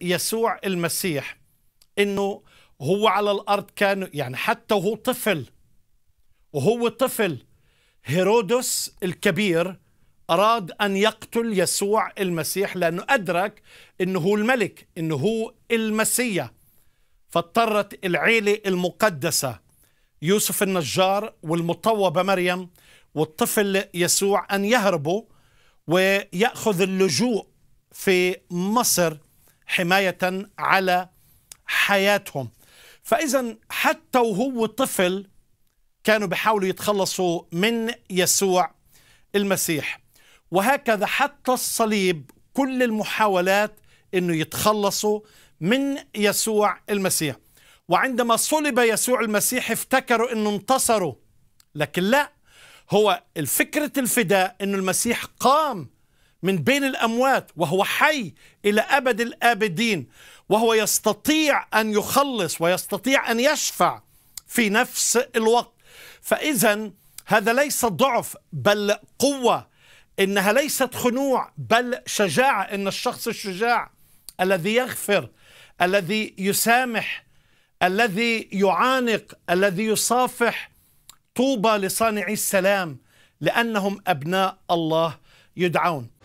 يسوع المسيح انه هو على الارض كان يعني حتى وهو طفل وهو طفل هيرودس الكبير اراد ان يقتل يسوع المسيح لانه ادرك انه هو الملك انه هو المسيح فاضطرت العيله المقدسه يوسف النجار والمطوبه مريم والطفل يسوع ان يهربوا وياخذ اللجوء في مصر حماية على حياتهم فإذا حتى وهو طفل كانوا بيحاولوا يتخلصوا من يسوع المسيح وهكذا حتى الصليب كل المحاولات انه يتخلصوا من يسوع المسيح وعندما صلب يسوع المسيح افتكروا انه انتصروا لكن لا هو الفكرة الفداء انه المسيح قام من بين الأموات وهو حي إلى أبد الآبدين وهو يستطيع أن يخلص ويستطيع أن يشفع في نفس الوقت فإذا هذا ليس ضعف بل قوة إنها ليست خنوع بل شجاعة إن الشخص الشجاع الذي يغفر الذي يسامح الذي يعانق الذي يصافح طوبى لصانعي السلام لأنهم أبناء الله يدعون